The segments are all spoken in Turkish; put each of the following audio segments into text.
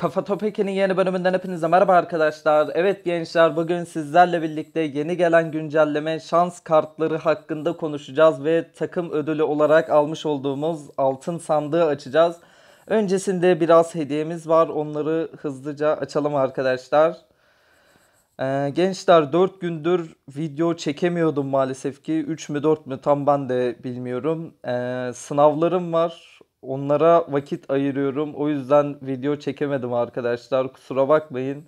Kafa Topik'in yeni bölümünden hepinize merhaba arkadaşlar. Evet gençler bugün sizlerle birlikte yeni gelen güncelleme şans kartları hakkında konuşacağız ve takım ödülü olarak almış olduğumuz altın sandığı açacağız. Öncesinde biraz hediyemiz var onları hızlıca açalım arkadaşlar. Ee, gençler 4 gündür video çekemiyordum maalesef ki 3 mü 4 mü tam ben de bilmiyorum. Ee, sınavlarım var Onlara vakit ayırıyorum. O yüzden video çekemedim arkadaşlar. Kusura bakmayın.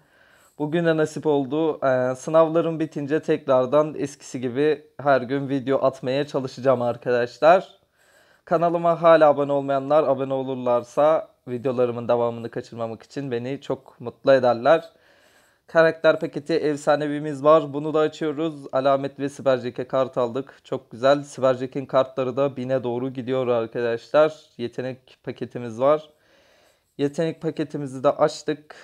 Bugüne nasip oldu. Ee, sınavlarım bitince tekrardan eskisi gibi her gün video atmaya çalışacağım arkadaşlar. Kanalıma hala abone olmayanlar abone olurlarsa videolarımın devamını kaçırmamak için beni çok mutlu ederler. Karakter paketi efsanevimiz var. Bunu da açıyoruz. Alamet ve Sibercek'e kart aldık. Çok güzel. Sibercek'in kartları da 1000'e doğru gidiyor arkadaşlar. Yetenek paketimiz var. Yetenek paketimizi de açtık.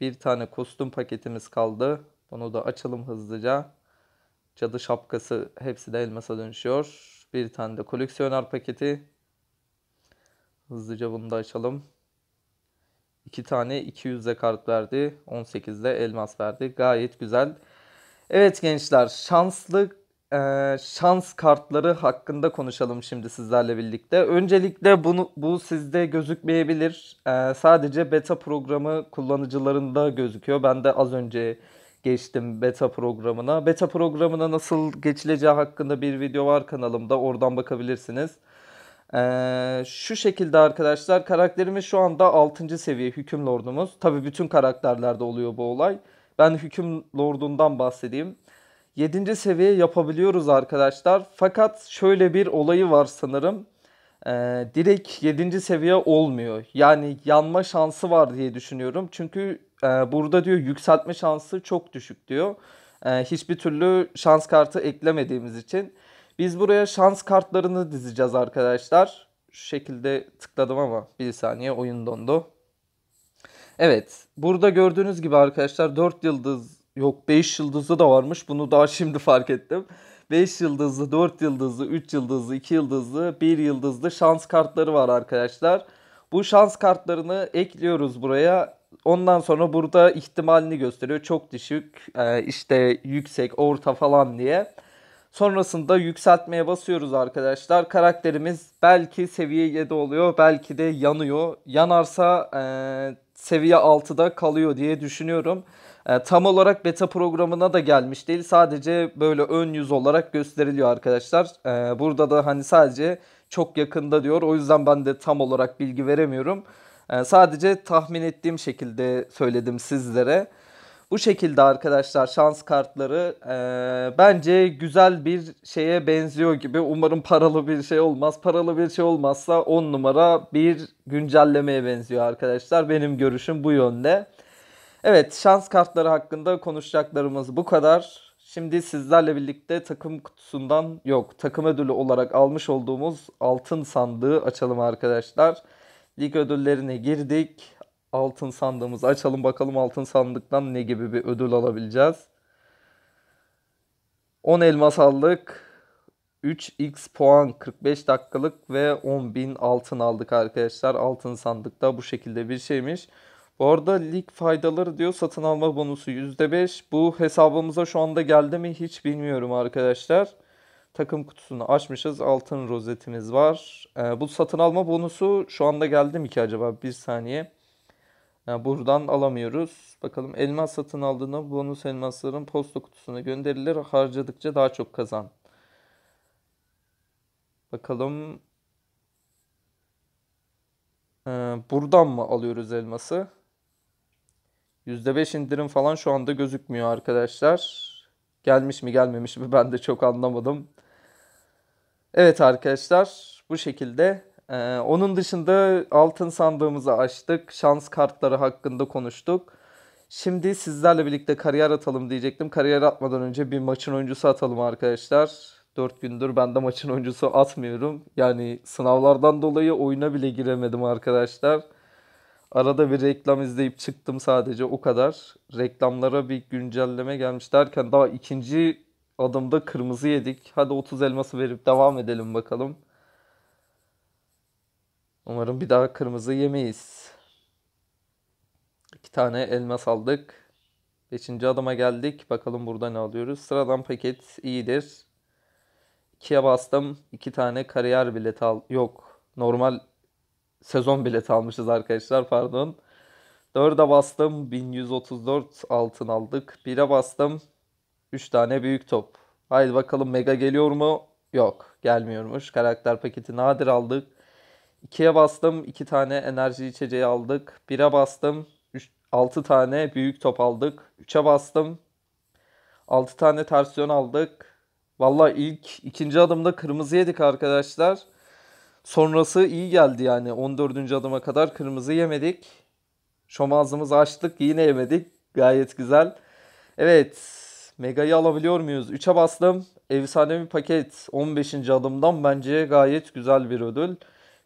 Bir tane kostüm paketimiz kaldı. Bunu da açalım hızlıca. Cadı şapkası hepsi de elmasa dönüşüyor. Bir tane de koleksiyoner paketi. Hızlıca bunu da açalım. 2 tane 200'de kart verdi. 18'de elmas verdi. Gayet güzel. Evet gençler şanslı e, şans kartları hakkında konuşalım şimdi sizlerle birlikte. Öncelikle bunu bu sizde gözükmeyebilir. E, sadece beta programı kullanıcılarında gözüküyor. Ben de az önce geçtim beta programına. Beta programına nasıl geçileceği hakkında bir video var kanalımda. Oradan bakabilirsiniz. Ee, şu şekilde arkadaşlar karakterimiz şu anda 6. seviye hüküm lordumuz. Tabi bütün karakterlerde oluyor bu olay. Ben hüküm lordundan bahsedeyim. 7. seviye yapabiliyoruz arkadaşlar. Fakat şöyle bir olayı var sanırım. Ee, direkt 7. seviye olmuyor. Yani yanma şansı var diye düşünüyorum. Çünkü e, burada diyor yükseltme şansı çok düşük diyor. E, hiçbir türlü şans kartı eklemediğimiz için. Biz buraya şans kartlarını dizeceğiz arkadaşlar. Şu şekilde tıkladım ama bir saniye oyun dondu. Evet burada gördüğünüz gibi arkadaşlar 4 yıldız yok 5 yıldızlı da varmış. Bunu daha şimdi fark ettim. 5 yıldızlı, 4 yıldızlı, 3 yıldızlı, 2 yıldızlı, 1 yıldızlı şans kartları var arkadaşlar. Bu şans kartlarını ekliyoruz buraya. Ondan sonra burada ihtimalini gösteriyor. Çok düşük, e, işte yüksek, orta falan diye. Sonrasında yükseltmeye basıyoruz arkadaşlar. Karakterimiz belki seviye 7 oluyor belki de yanıyor. Yanarsa e, seviye 6'da kalıyor diye düşünüyorum. E, tam olarak beta programına da gelmiş değil. Sadece böyle ön yüz olarak gösteriliyor arkadaşlar. E, burada da hani sadece çok yakında diyor. O yüzden ben de tam olarak bilgi veremiyorum. E, sadece tahmin ettiğim şekilde söyledim sizlere. Bu şekilde arkadaşlar şans kartları e, bence güzel bir şeye benziyor gibi. Umarım paralı bir şey olmaz. Paralı bir şey olmazsa 10 numara bir güncellemeye benziyor arkadaşlar. Benim görüşüm bu yönde. Evet şans kartları hakkında konuşacaklarımız bu kadar. Şimdi sizlerle birlikte takım kutusundan yok takım ödülü olarak almış olduğumuz altın sandığı açalım arkadaşlar. Lig ödüllerine girdik altın sandığımızı açalım bakalım altın sandıktan ne gibi bir ödül alabileceğiz. 10 elmas aldık. 3x puan 45 dakikalık ve 10.000 altın aldık arkadaşlar. Altın sandıkta bu şekilde bir şeymiş. Bu arada lig faydaları diyor satın alma bonusu %5. Bu hesabımıza şu anda geldi mi hiç bilmiyorum arkadaşlar. Takım kutusunu açmışız. Altın rozetimiz var. Ee, bu satın alma bonusu şu anda geldi mi ki acaba? Bir saniye. Yani buradan alamıyoruz. Bakalım elmas satın aldığında bonus elmasların posta kutusuna gönderilir. Harcadıkça daha çok kazan. Bakalım. Ee, buradan mı alıyoruz elması? %5 indirim falan şu anda gözükmüyor arkadaşlar. Gelmiş mi gelmemiş mi ben de çok anlamadım. Evet arkadaşlar bu şekilde ee, onun dışında altın sandığımızı açtık. Şans kartları hakkında konuştuk. Şimdi sizlerle birlikte kariyer atalım diyecektim. Kariyer atmadan önce bir maçın oyuncusu atalım arkadaşlar. 4 gündür ben de maçın oyuncusu atmıyorum. Yani sınavlardan dolayı oyuna bile giremedim arkadaşlar. Arada bir reklam izleyip çıktım sadece o kadar. Reklamlara bir güncelleme gelmiş derken daha ikinci adımda kırmızı yedik. Hadi 30 elması verip devam edelim bakalım. Umarım bir daha kırmızı yemeyiz. İki tane elmas aldık. Beşinci adama geldik. Bakalım burada ne alıyoruz. Sıradan paket iyidir. İkiye bastım. İki tane kariyer bileti al. Yok. Normal sezon bileti almışız arkadaşlar. Pardon. 4'e bastım 1134 altın aldık. Bir'e bastım Üç tane büyük top. Haydi bakalım mega geliyor mu? Yok gelmiyormuş. Karakter paketi nadir aldık. 2'ye bastım 2 tane enerji içeceği aldık. 1'e bastım 3, 6 tane büyük top aldık. 3'e bastım 6 tane tersiyon aldık. Valla ilk ikinci adımda kırmızı yedik arkadaşlar. Sonrası iyi geldi yani 14. adıma kadar kırmızı yemedik. Şomazımızı açtık yine yemedik. Gayet güzel. Evet Mega'yı alabiliyor muyuz? 3'e bastım. Efsanevi paket 15. adımdan bence gayet güzel bir ödül.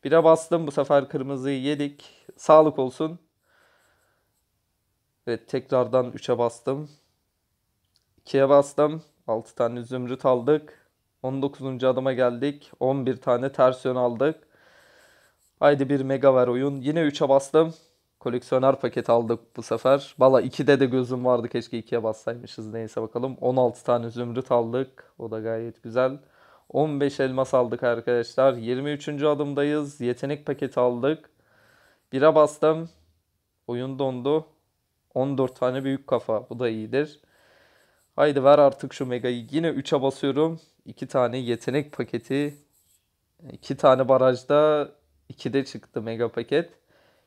Bire bastım bu sefer kırmızıyı yedik. Sağlık olsun. Evet tekrardan 3'e bastım. 2'ye bastım. 6 tane zümrüt aldık. 19. adıma geldik. 11 tane ters yön aldık. Haydi bir mega ver oyun. Yine 3'e bastım. Koleksiyoner paket aldık bu sefer. Valla 2'de de gözüm vardı. Keşke 2'ye bassaymışız. Neyse bakalım. 16 tane zümrüt aldık. O da gayet güzel. 15 elmas aldık arkadaşlar. 23. adımdayız. Yetenek paketi aldık. 1'e bastım. Oyun dondu. 14 tane büyük kafa. Bu da iyidir. Haydi ver artık şu megayı. Yine 3'e basıyorum. 2 tane yetenek paketi. 2 tane barajda 2'de çıktı mega paket.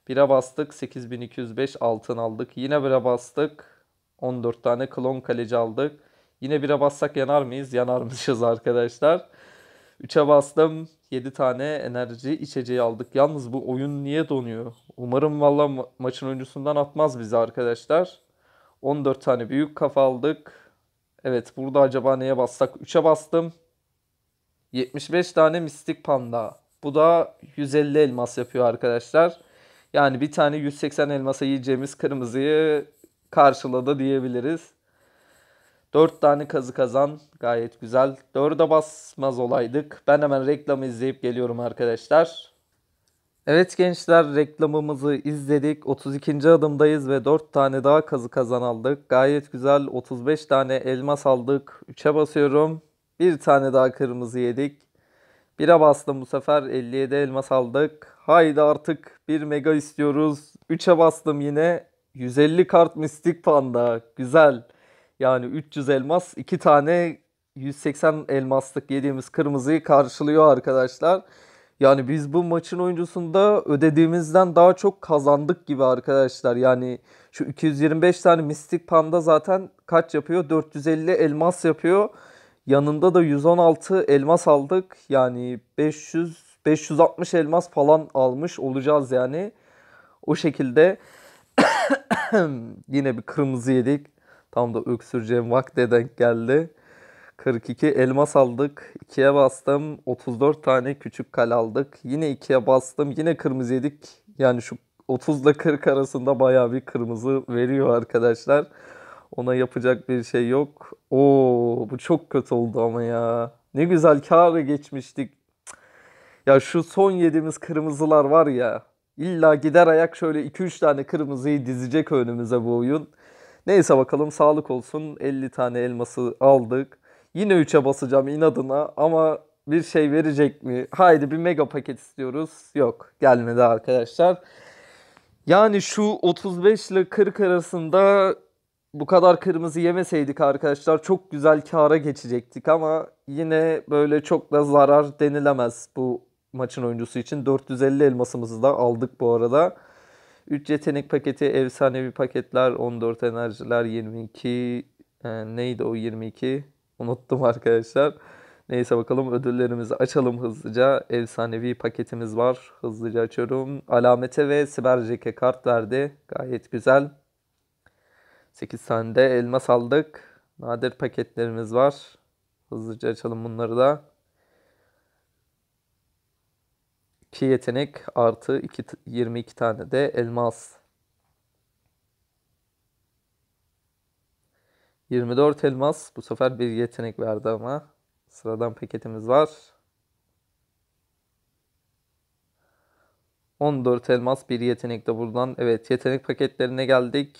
1'e bastık. 8205 altın aldık. Yine 1'e bastık. 14 tane klon kaleci aldık. Yine 1'e bassak yanar mıyız? Yanarmışız arkadaşlar. 3'e bastım. 7 tane enerji içeceği aldık. Yalnız bu oyun niye donuyor? Umarım valla ma- maçın oyuncusundan atmaz bizi arkadaşlar. 14 tane büyük kafa aldık. Evet burada acaba neye bassak? 3'e bastım. 75 tane mistik panda. Bu da 150 elmas yapıyor arkadaşlar. Yani bir tane 180 elmasa yiyeceğimiz kırmızıyı karşıladı diyebiliriz. 4 tane kazı kazan gayet güzel. 4'e basmaz olaydık. Ben hemen reklamı izleyip geliyorum arkadaşlar. Evet gençler reklamımızı izledik. 32. adımdayız ve 4 tane daha kazı kazan aldık. Gayet güzel 35 tane elmas aldık. 3'e basıyorum. Bir tane daha kırmızı yedik. 1'e bastım bu sefer 57 elmas aldık. Haydi artık 1 mega istiyoruz. 3'e bastım yine. 150 kart mistik panda. Güzel. Yani 300 elmas 2 tane 180 elmaslık yediğimiz kırmızıyı karşılıyor arkadaşlar. Yani biz bu maçın oyuncusunda ödediğimizden daha çok kazandık gibi arkadaşlar. Yani şu 225 tane mistik panda zaten kaç yapıyor? 450 elmas yapıyor. Yanında da 116 elmas aldık. Yani 500 560 elmas falan almış olacağız yani. O şekilde yine bir kırmızı yedik. Tam da öksüreceğim vakte denk geldi. 42 elmas aldık. 2'ye bastım. 34 tane küçük kal aldık. Yine 2'ye bastım. Yine kırmızı yedik. Yani şu 30 ile 40 arasında baya bir kırmızı veriyor arkadaşlar. Ona yapacak bir şey yok. Oo bu çok kötü oldu ama ya. Ne güzel kârı geçmiştik. Ya şu son yediğimiz kırmızılar var ya. İlla gider ayak şöyle 2-3 tane kırmızıyı dizecek önümüze bu oyun. Neyse bakalım sağlık olsun. 50 tane elması aldık. Yine 3'e basacağım inadına ama bir şey verecek mi? Haydi bir mega paket istiyoruz. Yok gelmedi arkadaşlar. Yani şu 35 ile 40 arasında bu kadar kırmızı yemeseydik arkadaşlar çok güzel kara geçecektik ama yine böyle çok da zarar denilemez bu maçın oyuncusu için. 450 elmasımızı da aldık bu arada. 3 yetenek paketi, efsanevi paketler, 14 enerjiler, 22 e, neydi o 22? Unuttum arkadaşlar. Neyse bakalım ödüllerimizi açalım hızlıca. Efsanevi paketimiz var. Hızlıca açıyorum. Alamete ve siber jeke kart verdi. Gayet güzel. 8 tane de elmas aldık. Nadir paketlerimiz var. Hızlıca açalım bunları da. 2 yetenek artı 2, 22 tane de elmas. 24 elmas. Bu sefer bir yetenek verdi ama. Sıradan paketimiz var. 14 elmas bir yetenek de buradan. Evet yetenek paketlerine geldik.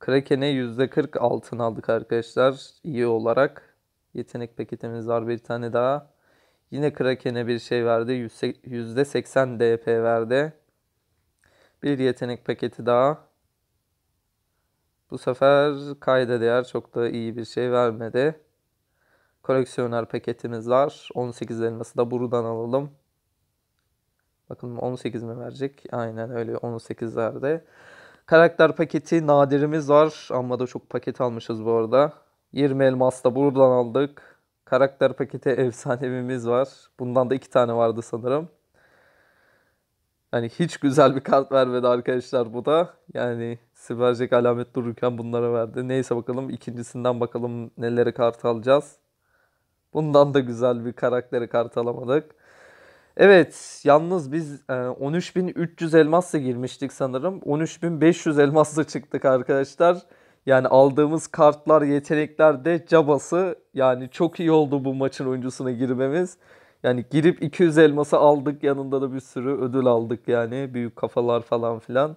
Kraken'e %40 altın aldık arkadaşlar. İyi olarak. Yetenek paketimiz var bir tane daha. Yine Kraken'e bir şey verdi. %80 DP verdi. Bir yetenek paketi daha. Bu sefer kayda değer çok da iyi bir şey vermedi. Koleksiyoner paketimiz var. 18 elması da buradan alalım. Bakın 18 mi verecek? Aynen öyle 18 verdi. Karakter paketi nadirimiz var. ama da çok paket almışız bu arada. 20 elmas da buradan aldık. Karakter paketi efsanevimiz var. Bundan da iki tane vardı sanırım. Yani hiç güzel bir kart vermedi arkadaşlar bu da. Yani Sibercek alamet dururken bunlara verdi. Neyse bakalım ikincisinden bakalım neleri kart alacağız. Bundan da güzel bir karakteri kart alamadık. Evet yalnız biz 13.300 e, elmasla girmiştik sanırım. 13.500 elmasla çıktık arkadaşlar. Yani aldığımız kartlar, yetenekler de cabası. Yani çok iyi oldu bu maçın oyuncusuna girmemiz. Yani girip 200 elması aldık. Yanında da bir sürü ödül aldık yani. Büyük kafalar falan filan.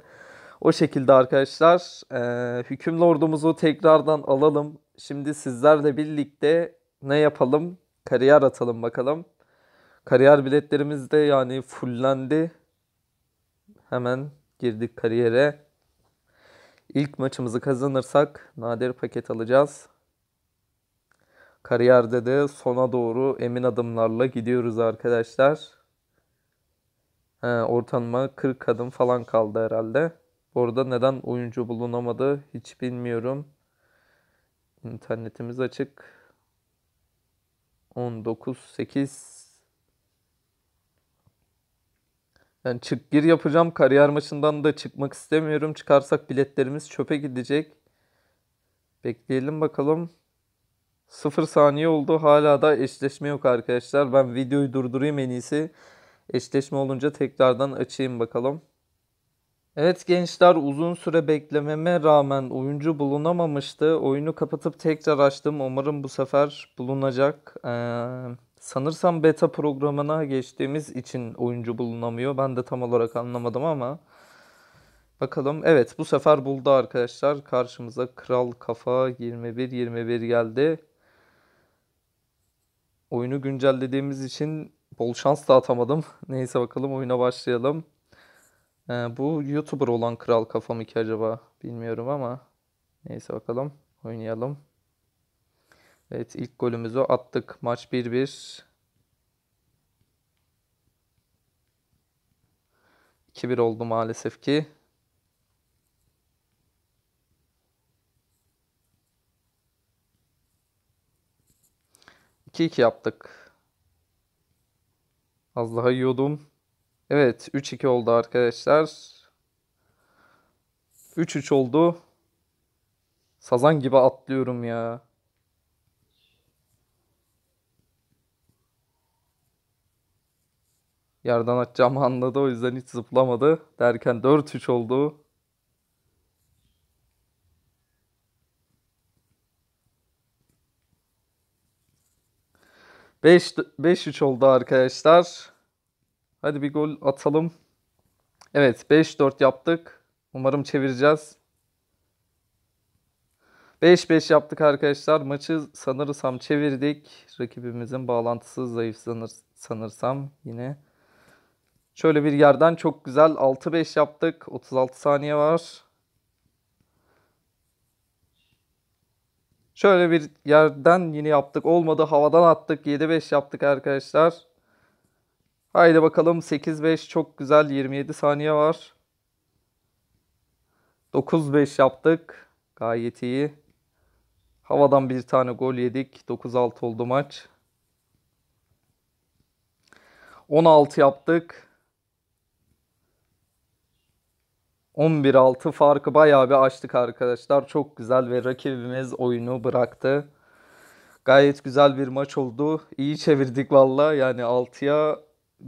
O şekilde arkadaşlar e, hüküm lordumuzu tekrardan alalım. Şimdi sizlerle birlikte ne yapalım? Kariyer atalım bakalım. Kariyer biletlerimiz de yani fullendi. Hemen girdik kariyere. İlk maçımızı kazanırsak nadir paket alacağız. Kariyerde de sona doğru emin adımlarla gidiyoruz arkadaşlar. He, ortalama 40 adım falan kaldı herhalde. Orada neden oyuncu bulunamadı hiç bilmiyorum. İnternetimiz açık. 19 8 Yani çık gir yapacağım. Kariyer maçından da çıkmak istemiyorum. Çıkarsak biletlerimiz çöpe gidecek. Bekleyelim bakalım. 0 saniye oldu. Hala da eşleşme yok arkadaşlar. Ben videoyu durdurayım en iyisi. Eşleşme olunca tekrardan açayım bakalım. Evet gençler uzun süre beklememe rağmen oyuncu bulunamamıştı. Oyunu kapatıp tekrar açtım. Umarım bu sefer bulunacak. Ee, Sanırsam beta programına geçtiğimiz için oyuncu bulunamıyor. Ben de tam olarak anlamadım ama bakalım. Evet bu sefer buldu arkadaşlar. Karşımıza Kral Kafa 21-21 geldi. Oyunu güncellediğimiz için bol şans da atamadım. Neyse bakalım oyuna başlayalım. Ee, bu YouTuber olan Kral Kafa mı ki acaba? Bilmiyorum ama neyse bakalım oynayalım. Evet ilk golümüzü attık. Maç 1-1. 2-1 oldu maalesef ki. İki iki yaptık. Az daha yiyordum. Evet 3-2 oldu arkadaşlar. 3-3 oldu. Sazan gibi atlıyorum ya. yerden atacağımı anladı. O yüzden hiç zıplamadı. Derken 4-3 oldu. Beş, beş üç oldu arkadaşlar. Hadi bir gol atalım. Evet 5-4 yaptık. Umarım çevireceğiz. 5-5 yaptık arkadaşlar. Maçı sanırsam çevirdik. Rakibimizin bağlantısı zayıf sanır, sanırsam yine. Şöyle bir yerden çok güzel 6-5 yaptık. 36 saniye var. Şöyle bir yerden yine yaptık. Olmadı havadan attık. 7-5 yaptık arkadaşlar. Haydi bakalım 8-5 çok güzel 27 saniye var. 9-5 yaptık. Gayet iyi. Havadan bir tane gol yedik. 9-6 oldu maç. 16 yaptık. 11-6 farkı bayağı bir açtık arkadaşlar. Çok güzel ve rakibimiz oyunu bıraktı. Gayet güzel bir maç oldu. İyi çevirdik valla. Yani 6'ya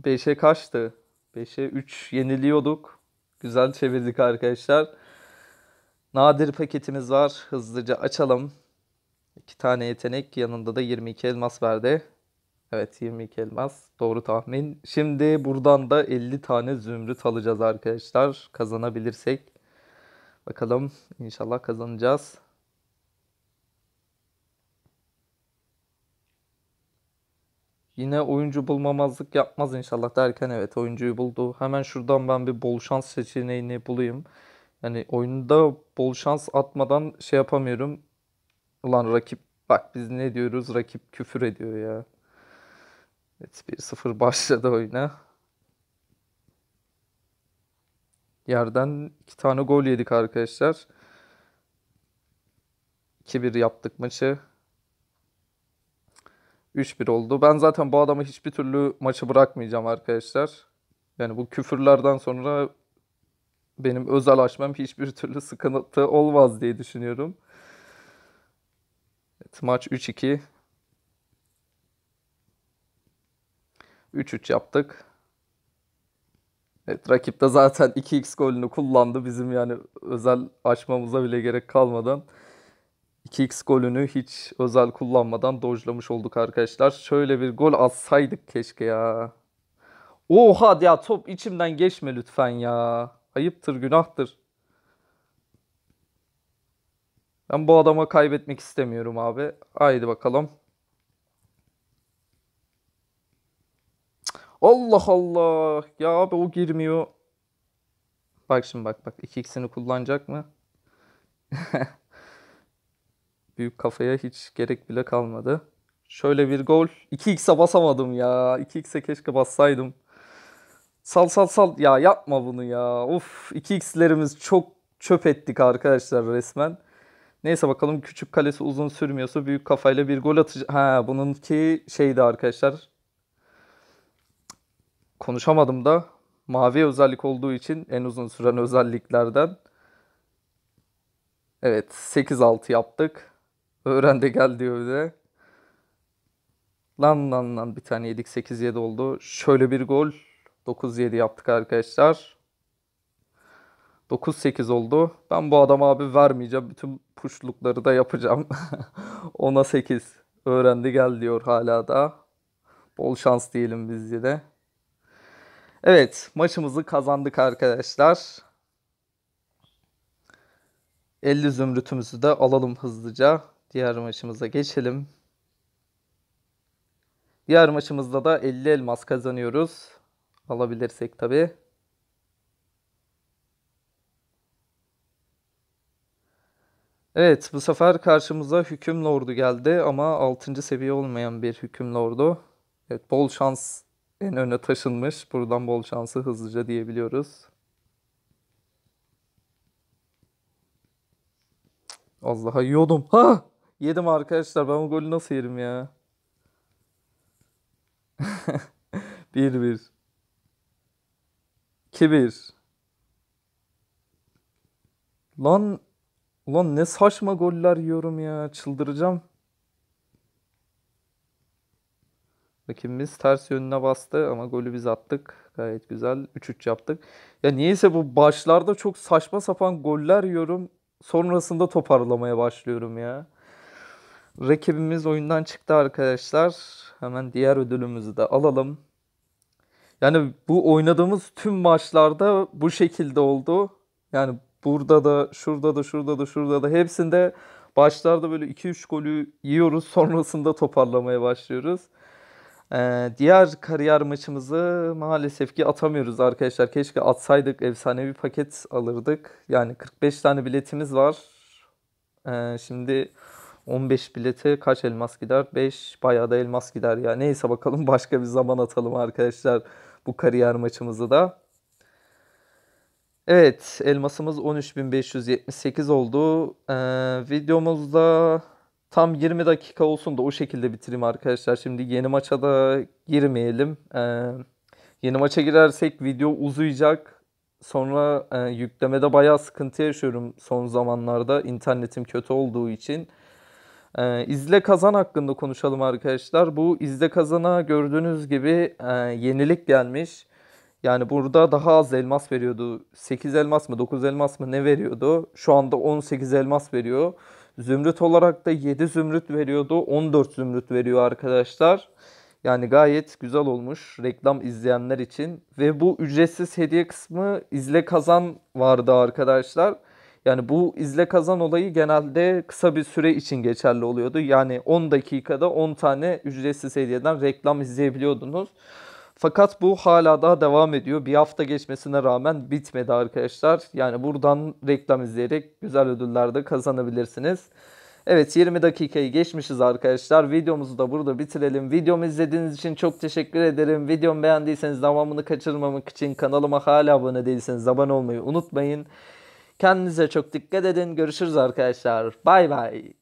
5'e kaçtı? 5'e 3 yeniliyorduk. Güzel çevirdik arkadaşlar. Nadir paketimiz var. Hızlıca açalım. 2 tane yetenek yanında da 22 elmas verdi. Evet 22 elmas. Doğru tahmin. Şimdi buradan da 50 tane zümrüt alacağız arkadaşlar. Kazanabilirsek. Bakalım inşallah kazanacağız. Yine oyuncu bulmamazlık yapmaz inşallah derken evet oyuncuyu buldu. Hemen şuradan ben bir bol şans seçeneğini bulayım. Yani oyunda bol şans atmadan şey yapamıyorum. Ulan rakip bak biz ne diyoruz rakip küfür ediyor ya. Evet 1-0 başladı oyuna. Yerden iki tane gol yedik arkadaşlar. 2-1 yaptık maçı. 3-1 oldu. Ben zaten bu adamı hiçbir türlü maçı bırakmayacağım arkadaşlar. Yani bu küfürlerden sonra benim özel açmam hiçbir türlü sıkıntı olmaz diye düşünüyorum. Evet, maç 3-2. 3-3 yaptık. Evet, rakip de zaten 2x golünü kullandı. Bizim yani özel açmamıza bile gerek kalmadan 2x golünü hiç özel kullanmadan dojlamış olduk arkadaşlar. Şöyle bir gol atsaydık keşke ya. Oha ya top içimden geçme lütfen ya. Ayıptır günahtır. Ben bu adama kaybetmek istemiyorum abi. Haydi bakalım. Allah Allah. Ya abi o girmiyor. Bak şimdi bak bak. 2x'ini kullanacak mı? Büyük kafaya hiç gerek bile kalmadı. Şöyle bir gol. 2x'e basamadım ya. 2x'e keşke bassaydım. Sal sal sal. Ya yapma bunu ya. Of 2x'lerimiz çok çöp ettik arkadaşlar resmen. Neyse bakalım küçük kalesi uzun sürmüyorsa büyük kafayla bir gol atacak. Ha bununki şeydi arkadaşlar konuşamadım da mavi özellik olduğu için en uzun süren özelliklerden evet 8-6 yaptık. Öğren de gel diyor bir Lan lan lan bir tane yedik 8-7 oldu. Şöyle bir gol 9-7 yaptık arkadaşlar. 9-8 oldu. Ben bu adam abi vermeyeceğim. Bütün puşlukları da yapacağım. 10'a 8 öğrendi gel diyor hala da. Bol şans diyelim biz de. Evet maçımızı kazandık arkadaşlar. 50 zümrütümüzü de alalım hızlıca. Diğer maçımıza geçelim. Diğer maçımızda da 50 elmas kazanıyoruz. Alabilirsek tabi. Evet bu sefer karşımıza hüküm lordu geldi ama 6. seviye olmayan bir hüküm lordu. Evet bol şans en öne taşınmış. Buradan bol şansı hızlıca diyebiliyoruz. Allah'a yiyordum. Ha! Yedim arkadaşlar. Ben o golü nasıl yerim ya? 1-1. 2-1. Lan, lan ne saçma goller yiyorum ya. Çıldıracağım. Rakibimiz ters yönüne bastı ama golü biz attık. Gayet güzel. 3-3 yaptık. Ya niyeyse bu başlarda çok saçma sapan goller yiyorum. Sonrasında toparlamaya başlıyorum ya. Rakibimiz oyundan çıktı arkadaşlar. Hemen diğer ödülümüzü de alalım. Yani bu oynadığımız tüm maçlarda bu şekilde oldu. Yani burada da, şurada da, şurada da, şurada da hepsinde başlarda böyle 2-3 golü yiyoruz. Sonrasında toparlamaya başlıyoruz. Ee, diğer kariyer maçımızı maalesef ki atamıyoruz arkadaşlar. Keşke atsaydık efsane bir paket alırdık. Yani 45 tane biletimiz var. Ee, şimdi 15 bilete kaç elmas gider? 5 bayağı da elmas gider ya. Neyse bakalım başka bir zaman atalım arkadaşlar bu kariyer maçımızı da. Evet elmasımız 13.578 oldu. Ee, videomuzda tam 20 dakika olsun da o şekilde bitireyim arkadaşlar. Şimdi yeni maça da girmeyelim. Ee, yeni maça girersek video uzayacak. Sonra e, yüklemede bayağı sıkıntı yaşıyorum son zamanlarda. internetim kötü olduğu için. Ee, izle kazan hakkında konuşalım arkadaşlar. Bu izle kazana gördüğünüz gibi e, yenilik gelmiş. Yani burada daha az elmas veriyordu. 8 elmas mı 9 elmas mı ne veriyordu? Şu anda 18 elmas veriyor. Zümrüt olarak da 7 zümrüt veriyordu. 14 zümrüt veriyor arkadaşlar. Yani gayet güzel olmuş reklam izleyenler için. Ve bu ücretsiz hediye kısmı izle kazan vardı arkadaşlar. Yani bu izle kazan olayı genelde kısa bir süre için geçerli oluyordu. Yani 10 dakikada 10 tane ücretsiz hediyeden reklam izleyebiliyordunuz. Fakat bu hala daha devam ediyor. Bir hafta geçmesine rağmen bitmedi arkadaşlar. Yani buradan reklam izleyerek güzel ödüller de kazanabilirsiniz. Evet 20 dakikayı geçmişiz arkadaşlar. Videomuzu da burada bitirelim. Videomu izlediğiniz için çok teşekkür ederim. Videomu beğendiyseniz devamını kaçırmamak için kanalıma hala abone değilseniz abone olmayı unutmayın. Kendinize çok dikkat edin. Görüşürüz arkadaşlar. Bay bay.